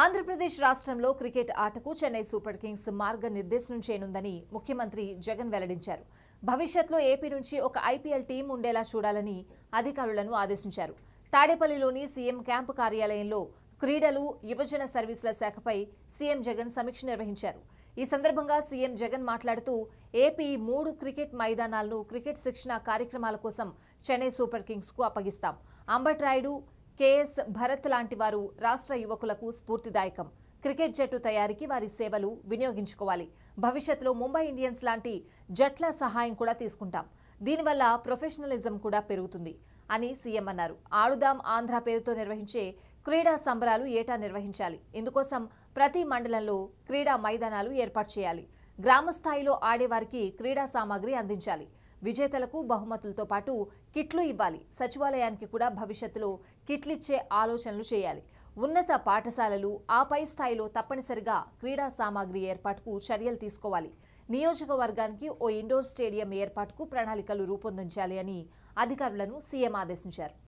ఆంధ్రప్రదేశ్ రాష్ట్రంలో క్రికెట్ ఆటకు Chennai super Kings నిర్దేశం చేయనుందని ముఖ్యమంత్రి జగన్ వెల్లడించారు భవిష్యత్లో ఏపీ నుంచి ఒక ఐపీఎల్ టీం ఉండేలా చూడాలని అధికారులను ఆదేశించారు తాడేపల్లిలోని సీఎం క్యాంపు కార్యాలయంలో క్రీడలు యువజన సర్వీసుల శాఖపై సీఎం జగన్ సమీక్ష నిర్వహించారు ఈ సందర్భంగా సీఎం జగన్ మాట్లాడుతూ ఏపీ మూడు క్రికెట్ మైదానాలను క్రికెట్ శిక్షణ కార్యక్రమాల కోసం చెన్నై సూపర్ కింగ్స్కు అప్పగిస్తాం అంబట్రాయుడు కేఎస్ భరత్ లాంటి వారు రాష్ట్ర యువకులకు స్ఫూర్తిదాయకం క్రికెట్ జట్టు తయారీకి వారి సేవలు వినియోగించుకోవాలి భవిష్యత్తులో ముంబై ఇండియన్స్ లాంటి జట్ల సహాయం కూడా తీసుకుంటాం దీనివల్ల ప్రొఫెషనలిజం కూడా పెరుగుతుంది అని సీఎం అన్నారు ఆడుదాం ఆంధ్ర పేరుతో నిర్వహించే క్రీడా సంబరాలు ఏటా నిర్వహించాలి ఇందుకోసం ప్రతి మండలంలో క్రీడా మైదానాలు ఏర్పాటు చేయాలి గ్రామ స్థాయిలో ఆడేవారికి క్రీడా సామాగ్రి అందించాలి విజేతలకు బహుమతులతో పాటు కిట్లు ఇవ్వాలి సచివాలయానికి కూడా భవిష్యత్తులో కిట్లిచ్చే ఆలోచనలు చేయాలి ఉన్నత పాఠశాలలు ఆ పై స్థాయిలో తప్పనిసరిగా క్రీడా సామాగ్రి ఏర్పాటుకు చర్యలు తీసుకోవాలి నియోజకవర్గానికి ఓ ఇండోర్ స్టేడియం ఏర్పాటుకు ప్రణాళికలు రూపొందించాలి అని అధికారులను సీఎం ఆదేశించారు